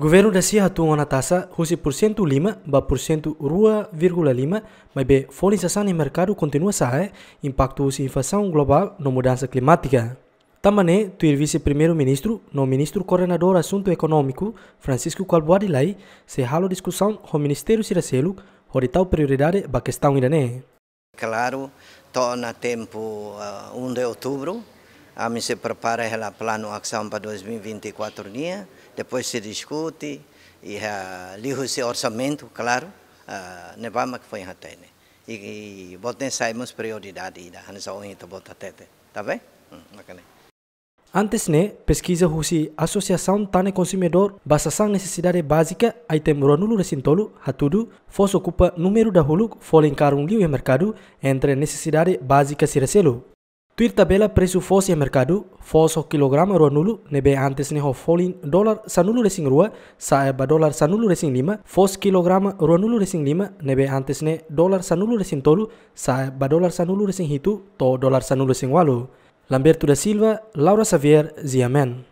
Governo da Sierra atua na taxa de por cento lima, ba por rua lima, mas a folização no mercado continua sair, eh? impacto hoje inflação global na mudança climática. Também, o vice-primeiro-ministro, no ministro coordenador assunto econômico, Francisco Calboa de se halou discussão com o Ministério onde tal prioridade a questão iranê. Né? Claro, torna tempo uh, ah, 1 de outubro, a mim se prepara o plano ação para 2024 dia, depois se discute e uh, o orçamento, claro, uh, vamos que foi em Atene. E, e botem saímos prioridade da Hansão e Tabotatete, tá bem? Hum, Antes, né, pesquisa rusi Associação Tane Consumidor Basasan Necessidade Básica Item Ronulu Resintolu Hatudu Fos ocupa número da Huluk Folencar um liu mercado entre necessidade básica Sireselo. Tuir tabela presu fosia e mercado, foso kilogram rua nulu, nebe antes neho folin dólar sanulu resing rua, saeba dolar sanulu resing lima, fos kilogram rua nulu resing lima, nebe antes ne dólar sanulu resing tolu, saeba dolar sanulu resing hitu, to dolar sanulu resing walu. Lamberto da Silva, Laura Xavier, Ziamen.